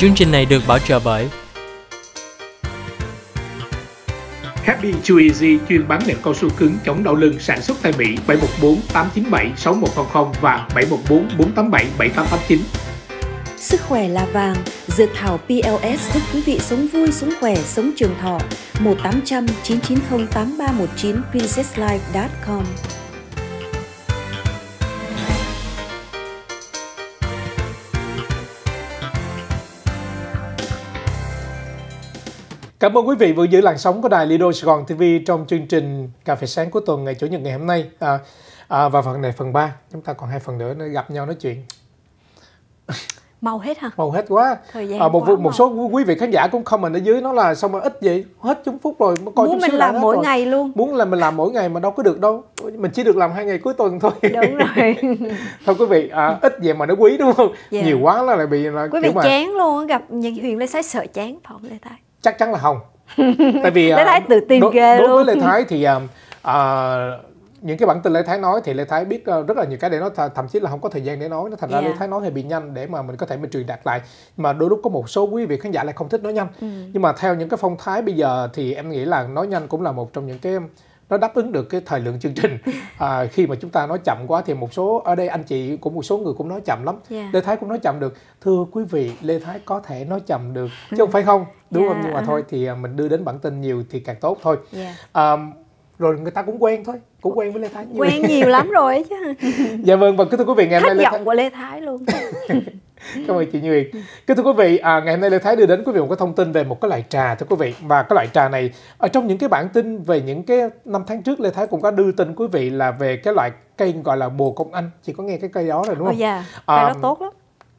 Chương trình này được bảo trợ bởi Happy Chew Easy chuyên bán nệm cao su cứng chống đau lưng sản xuất tại Mỹ 714 897 6100 và 714 487 7889. Sức khỏe là vàng, dược thảo PLS giúp quý vị sống vui, sống khỏe, sống trường thọ. 1 800 990 8319 princesslife.com Cảm ơn quý vị vừa giữ làn sóng của đài Lido Sài Gòn TV trong chương trình Cà phê sáng của tuần ngày Chủ nhật ngày hôm nay. À, à, và phần này phần 3, chúng ta còn hai phần nữa gặp nhau nói chuyện. Mau hết hả? Mau hết quá. Thời gian à, một quá một màu. số quý vị khán giả cũng comment ở dưới nó là xong mà ít vậy, hết chung phút rồi, coi Muốn mình làm mỗi rồi. ngày luôn. Muốn là mình làm mỗi ngày mà đâu có được đâu. Mình chỉ được làm hai ngày cuối tuần thôi. Đúng rồi. thôi quý vị, à, ít vậy mà nó quý đúng không? Yeah. Dạ. Nhiều quá là lại bị là Quý vị mà... chán luôn, gặp những Huyền Lê Sái sợ chán phỏng Lê Thái chắc chắn là không tại vì lê thái à, tự tin đối, ghê đối với lê thái thì uh, những cái bản tin lê thái nói thì lê thái biết rất là nhiều cái để nói thậm chí là không có thời gian để nói nó thành yeah. ra dạ. lê thái nói thì bị nhanh để mà mình có thể mình truyền đạt lại mà đôi lúc có một số quý vị khán giả lại không thích nói nhanh ừ. nhưng mà theo những cái phong thái bây giờ thì em nghĩ là nói nhanh cũng là một trong những cái nó đáp ứng được cái thời lượng chương trình à, khi mà chúng ta nói chậm quá thì một số ở đây anh chị cũng một số người cũng nói chậm lắm yeah. Dạ. lê thái cũng nói chậm được thưa quý vị lê thái có thể nói chậm được chứ không phải không đúng yeah. không dạ. nhưng mà thôi thì à, mình đưa đến bản tin nhiều thì càng tốt thôi yeah. Dạ. à, rồi người ta cũng quen thôi cũng quen với lê thái nhiều. quen nhiều lắm rồi chứ dạ vâng và vâng, cứ thưa quý vị ngày hôm nay lê thái... của lê thái luôn Ừ. cảm ơn chị Nguyên. Ừ. Kính thưa quý vị, à, ngày hôm nay Lê Thái đưa đến quý vị một cái thông tin về một cái loại trà thưa quý vị và cái loại trà này ở trong những cái bản tin về những cái năm tháng trước Lê Thái cũng có đưa tin quý vị là về cái loại cây gọi là bồ công anh. Chị có nghe cái cây đó rồi đúng không? Dạ, à, cây đó tốt lắm.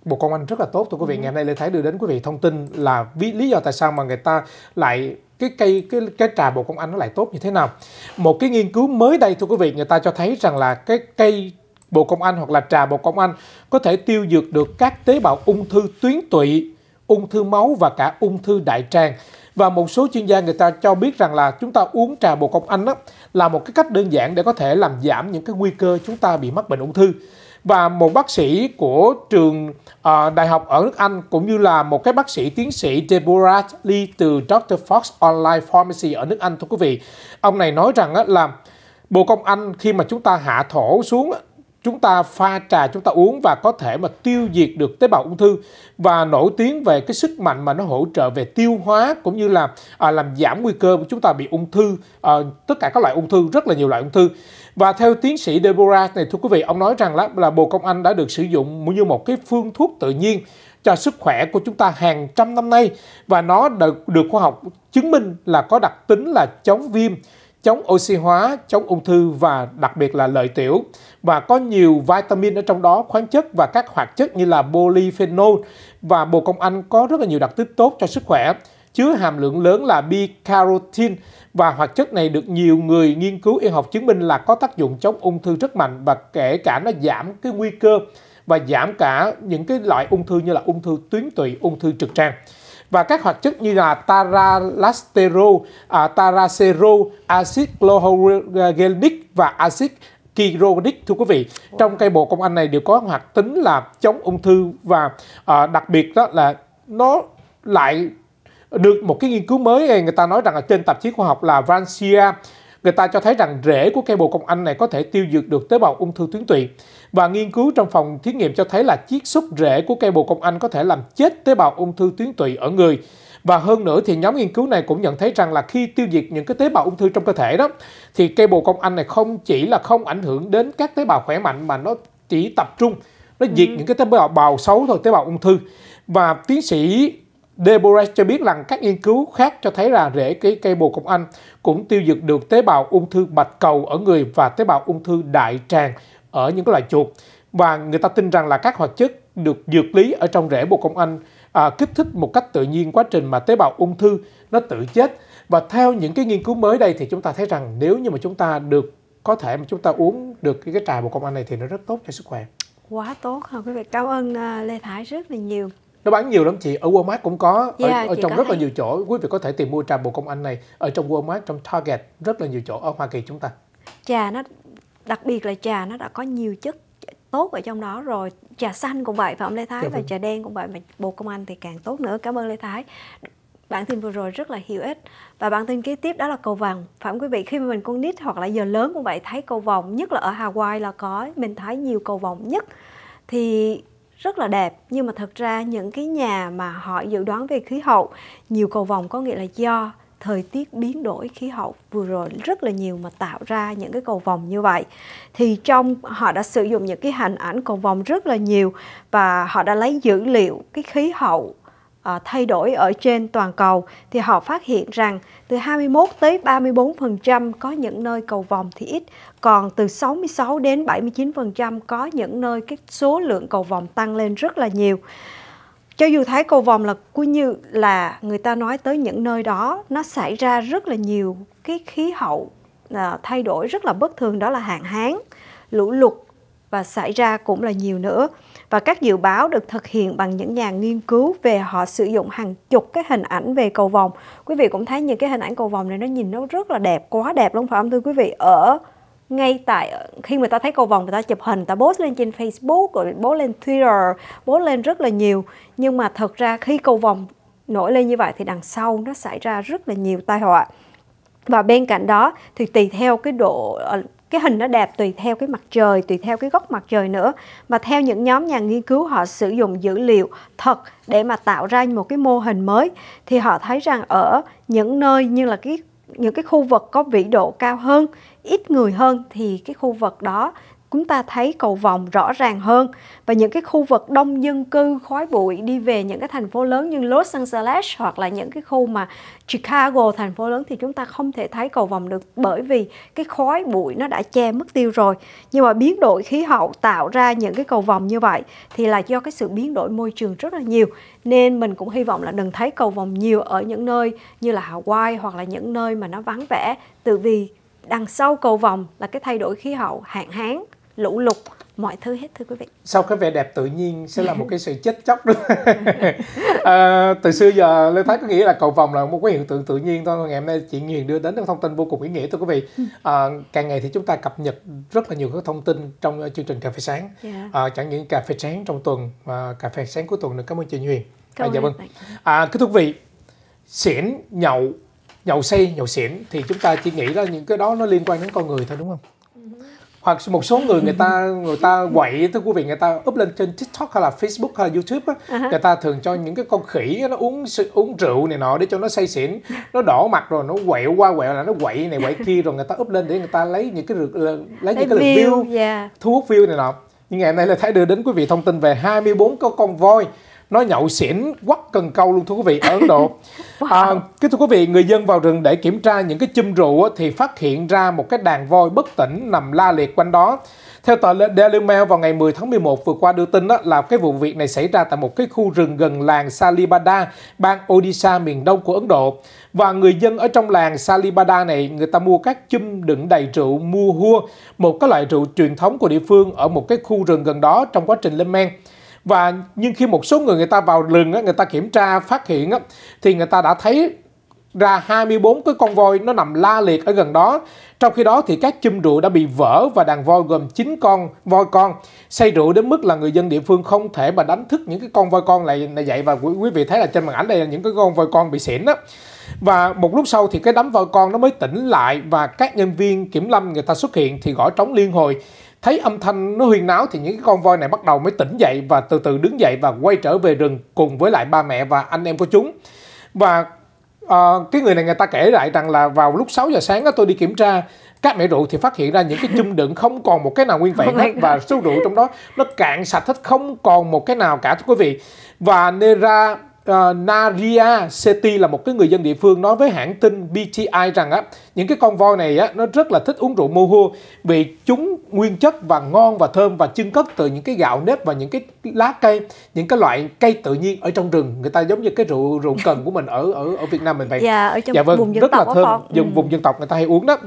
Bồ Công Anh rất là tốt thưa quý vị. Ừ. Ngày hôm nay Lê Thái đưa đến quý vị thông tin là vì lý do tại sao mà người ta lại cái cây cái, cái trà bồ công anh nó lại tốt như thế nào một cái nghiên cứu mới đây thưa quý vị người ta cho thấy rằng là cái cây Bộ Công an hoặc là trà Bộ Công an có thể tiêu diệt được các tế bào ung thư tuyến tụy, ung thư máu và cả ung thư đại tràng. Và một số chuyên gia người ta cho biết rằng là chúng ta uống trà Bộ Công Anh đó là một cái cách đơn giản để có thể làm giảm những cái nguy cơ chúng ta bị mắc bệnh ung thư. Và một bác sĩ của trường uh, đại học ở nước Anh cũng như là một cái bác sĩ tiến sĩ Deborah Lee từ Dr. Fox Online Pharmacy ở nước Anh thưa quý vị. Ông này nói rằng là Bộ Công Anh khi mà chúng ta hạ thổ xuống chúng ta pha trà chúng ta uống và có thể mà tiêu diệt được tế bào ung thư và nổi tiếng về cái sức mạnh mà nó hỗ trợ về tiêu hóa cũng như là à, làm giảm nguy cơ của chúng ta bị ung thư à, tất cả các loại ung thư rất là nhiều loại ung thư và theo tiến sĩ Deborah này thưa quý vị ông nói rằng là, là bồ công anh đã được sử dụng như một cái phương thuốc tự nhiên cho sức khỏe của chúng ta hàng trăm năm nay và nó được, được khoa học chứng minh là có đặc tính là chống viêm chống oxy hóa, chống ung thư và đặc biệt là lợi tiểu. Và có nhiều vitamin ở trong đó, khoáng chất và các hoạt chất như là polyphenol và bồ công anh có rất là nhiều đặc tính tốt cho sức khỏe chứa hàm lượng lớn là B-carotene và hoạt chất này được nhiều người nghiên cứu y học chứng minh là có tác dụng chống ung thư rất mạnh và kể cả nó giảm cái nguy cơ và giảm cả những cái loại ung thư như là ung thư tuyến tụy, ung thư trực tràng và các hoạt chất như là taralasterol, à, taracerol, axit chlorogenic và axit Kironic thưa quý vị trong cây bồ công anh này đều có hoạt tính là chống ung thư và à, đặc biệt đó là nó lại được một cái nghiên cứu mới người ta nói rằng là trên tạp chí khoa học là Vancia Người ta cho thấy rằng rễ của cây bồ công anh này có thể tiêu diệt được tế bào ung thư tuyến tụy. Và nghiên cứu trong phòng thí nghiệm cho thấy là chiết xúc rễ của cây bồ công anh có thể làm chết tế bào ung thư tuyến tụy ở người. Và hơn nữa thì nhóm nghiên cứu này cũng nhận thấy rằng là khi tiêu diệt những cái tế bào ung thư trong cơ thể đó thì cây bồ công anh này không chỉ là không ảnh hưởng đến các tế bào khỏe mạnh mà nó chỉ tập trung nó diệt ừ. những cái tế bào bào xấu thôi tế bào ung thư và tiến sĩ Deborah cho biết rằng các nghiên cứu khác cho thấy là rễ cái cây bồ công anh cũng tiêu diệt được tế bào ung thư bạch cầu ở người và tế bào ung thư đại tràng ở những cái loài chuột. Và người ta tin rằng là các hoạt chất được dược lý ở trong rễ bồ công anh à, kích thích một cách tự nhiên quá trình mà tế bào ung thư nó tự chết. Và theo những cái nghiên cứu mới đây thì chúng ta thấy rằng nếu như mà chúng ta được có thể mà chúng ta uống được cái, cái trà bồ công anh này thì nó rất tốt cho sức khỏe. Quá tốt hả quý vị. Cảm ơn à, Lê Thái rất là nhiều nó bán nhiều lắm chị ở Walmart cũng có yeah, ở, ở trong rất hay. là nhiều chỗ quý vị có thể tìm mua trà bồ công anh này ở trong Walmart trong Target rất là nhiều chỗ ở Hoa Kỳ chúng ta trà nó đặc biệt là trà nó đã có nhiều chất tốt ở trong đó rồi trà xanh cũng vậy phải không Lê Thái dạ, và vâng. trà đen cũng vậy mà bồ công anh thì càng tốt nữa cảm ơn Lê Thái bản tin vừa rồi rất là hữu ích và bản tin kế tiếp đó là cầu vòng phải quý vị khi mà mình con nít hoặc là giờ lớn cũng vậy thấy cầu vòng nhất là ở Hawaii là có mình thấy nhiều cầu vòng nhất thì rất là đẹp nhưng mà thật ra những cái nhà mà họ dự đoán về khí hậu nhiều cầu vòng có nghĩa là do thời tiết biến đổi khí hậu vừa rồi rất là nhiều mà tạo ra những cái cầu vòng như vậy thì trong họ đã sử dụng những cái hình ảnh cầu vòng rất là nhiều và họ đã lấy dữ liệu cái khí hậu Ờ, thay đổi ở trên toàn cầu thì họ phát hiện rằng từ 21 tới 34% có những nơi cầu vòng thì ít, còn từ 66 đến 79% có những nơi cái số lượng cầu vòng tăng lên rất là nhiều. Cho dù thấy cầu vòng là cứ như là người ta nói tới những nơi đó nó xảy ra rất là nhiều cái khí hậu ờ, thay đổi rất là bất thường đó là hạn hán, lũ lụt và xảy ra cũng là nhiều nữa và các dự báo được thực hiện bằng những nhà nghiên cứu về họ sử dụng hàng chục cái hình ảnh về cầu vòng quý vị cũng thấy những cái hình ảnh cầu vòng này nó nhìn nó rất là đẹp quá đẹp luôn phải không thưa quý vị ở ngay tại khi người ta thấy cầu vòng người ta chụp hình người ta post lên trên Facebook rồi post lên Twitter post lên rất là nhiều nhưng mà thật ra khi cầu vòng nổi lên như vậy thì đằng sau nó xảy ra rất là nhiều tai họa và bên cạnh đó thì tùy theo cái độ ờ, cái hình nó đẹp tùy theo cái mặt trời tùy theo cái góc mặt trời nữa Mà theo những nhóm nhà nghiên cứu họ sử dụng dữ liệu thật để mà tạo ra một cái mô hình mới thì họ thấy rằng ở những nơi như là cái những cái khu vực có vĩ độ cao hơn ít người hơn thì cái khu vực đó chúng ta thấy cầu vòng rõ ràng hơn và những cái khu vực đông dân cư khói bụi đi về những cái thành phố lớn như Los Angeles hoặc là những cái khu mà Chicago thành phố lớn thì chúng ta không thể thấy cầu vòng được bởi vì cái khói bụi nó đã che mất tiêu rồi nhưng mà biến đổi khí hậu tạo ra những cái cầu vòng như vậy thì là do cái sự biến đổi môi trường rất là nhiều nên mình cũng hy vọng là đừng thấy cầu vòng nhiều ở những nơi như là Hawaii hoặc là những nơi mà nó vắng vẻ từ vì đằng sau cầu vòng là cái thay đổi khí hậu hạn hán lũ lụt mọi thứ hết thưa quý vị sau cái vẻ đẹp tự nhiên sẽ là một cái sự chết chóc nữa à, từ xưa giờ lê thái có nghĩa là cầu vòng là một cái hiện tượng tự nhiên thôi ngày hôm nay chị Hiền đưa đến những thông tin vô cùng ý nghĩa thưa quý vị ừ. à, càng ngày thì chúng ta cập nhật rất là nhiều các thông tin trong ờ, chương trình cà phê sáng yeah. Dạ. à, chẳng những cà phê sáng trong tuần và cà phê sáng cuối tuần nữa cảm ơn chị Hiền à, dạ vâng à, kính thưa quý vị xỉn nhậu nhậu say nhậu xỉn thì chúng ta chỉ nghĩ là những cái đó nó liên quan đến con người thôi đúng không hoặc một số người người ta người ta quậy thưa quý vị người ta up lên trên tiktok hay là facebook hay là youtube á, uh-huh. người ta thường cho những cái con khỉ nó uống uống rượu này nọ để cho nó say xỉn nó đỏ mặt rồi nó quẹo qua quẹo là nó quậy này quậy kia rồi người ta up lên để người ta lấy những cái lượt lấy, lấy những cái lượt view, view yeah. thu hút view này nọ nhưng ngày hôm nay là Thái đưa đến quý vị thông tin về 24 con con voi nó nhậu xỉn quắt cần câu luôn thưa quý vị ở Ấn Độ. wow. à, kính thưa quý vị, người dân vào rừng để kiểm tra những cái chum rượu thì phát hiện ra một cái đàn voi bất tỉnh nằm la liệt quanh đó. Theo tờ Daily Mail vào ngày 10 tháng 11 vừa qua đưa tin đó là cái vụ việc này xảy ra tại một cái khu rừng gần làng Salibada, bang Odisha miền đông của Ấn Độ. Và người dân ở trong làng Salibada này, người ta mua các chum đựng đầy rượu mua hua, một cái loại rượu truyền thống của địa phương ở một cái khu rừng gần đó trong quá trình lên men và nhưng khi một số người người ta vào rừng người ta kiểm tra phát hiện thì người ta đã thấy ra 24 cái con voi nó nằm la liệt ở gần đó. Trong khi đó thì các chum rượu đã bị vỡ và đàn voi gồm 9 con voi con say rượu đến mức là người dân địa phương không thể mà đánh thức những cái con voi con này này dậy và quý vị thấy là trên màn ảnh đây là những cái con voi con bị xỉn đó. Và một lúc sau thì cái đám voi con nó mới tỉnh lại và các nhân viên kiểm lâm người ta xuất hiện thì gõ trống liên hồi Thấy âm thanh nó huyền náo thì những cái con voi này bắt đầu mới tỉnh dậy và từ từ đứng dậy và quay trở về rừng cùng với lại ba mẹ và anh em của chúng. Và uh, cái người này người ta kể lại rằng là vào lúc 6 giờ sáng đó, tôi đi kiểm tra các mẹ rượu thì phát hiện ra những cái chum đựng không còn một cái nào nguyên vẹn oh hết và số rượu trong đó nó cạn sạch hết không còn một cái nào cả thưa quý vị và Nera uh, Naria Seti là một cái người dân địa phương nói với hãng tin BTI rằng á những cái con voi này á nó rất là thích uống rượu moho vì chúng nguyên chất và ngon và thơm và chưng cất từ những cái gạo nếp và những cái lá cây những cái loại cây tự nhiên ở trong rừng người ta giống như cái rượu rượu cần của mình ở ở ở Việt Nam mình vậy. Dạ ở trong dạ, vâng, vùng dân rất tộc là thơm, con. vùng ừ. vùng dân tộc người ta hay uống đó.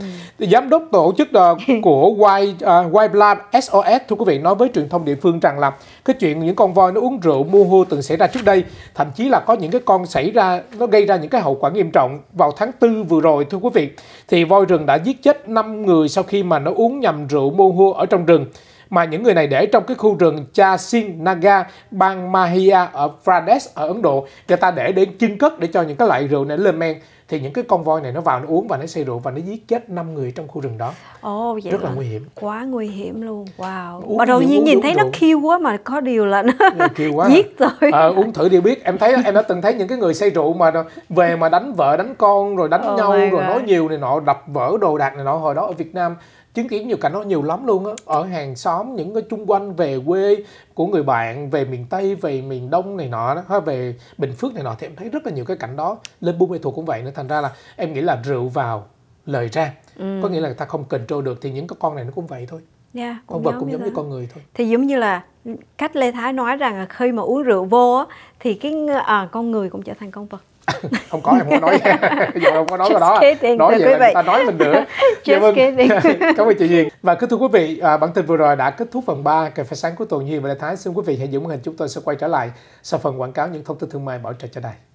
Ừ. Giám đốc tổ chức uh, của White uh, White Blood SOS thưa quý vị nói với truyền thông địa phương rằng là cái chuyện những con voi nó uống rượu moho từng xảy ra trước đây thậm chí chí là có những cái con xảy ra nó gây ra những cái hậu quả nghiêm trọng vào tháng tư vừa rồi thưa quý vị thì voi rừng đã giết chết 5 người sau khi mà nó uống nhầm rượu mô hua ở trong rừng mà những người này để trong cái khu rừng Cha Naga, bang Mahia ở Pradesh ở Ấn Độ. Người ta để để chưng cất để cho những cái loại rượu này lên men thì những cái con voi này nó vào nó uống và nó say rượu và nó giết chết 5 người trong khu rừng đó Oh vậy rất là, là nguy hiểm quá nguy hiểm luôn wow mà đầu nhiên nhìn thấy rượu. nó kêu quá mà có điều là nó kêu quá à. giết rồi à, uống thử đi biết em thấy em đã từng thấy những cái người say rượu mà về mà đánh vợ đánh con rồi đánh oh nhau rồi God. nói nhiều này nọ đập vỡ đồ đạc này nọ hồi đó ở Việt Nam chứng kiến nhiều cảnh nó nhiều lắm luôn á ở hàng xóm những cái chung quanh về quê của người bạn về miền tây về miền đông này nọ đó về bình phước này nọ thì em thấy rất là nhiều cái cảnh đó lên buôn mê thuộc cũng vậy nữa thành ra là em nghĩ là rượu vào lời ra ừ. có nghĩa là người ta không control được thì những cái con này nó cũng vậy thôi yeah, dạ, con vật cũng giống như, con người thôi thì giống như là cách lê thái nói rằng là khi mà uống rượu vô thì cái à, con người cũng trở thành con vật không có em không nói giờ không có nói cái đó kidding, nói vậy là ta nói mình nữa dạ vâng cảm ơn chị Duyên và cứ thưa quý vị à, bản tin vừa rồi đã kết thúc phần 3 cà phê sáng của tuần Duyên và Lê Thái xin quý vị hãy giữ màn hình chúng tôi sẽ quay trở lại sau phần quảng cáo những thông tin thương mại bảo trợ cho đài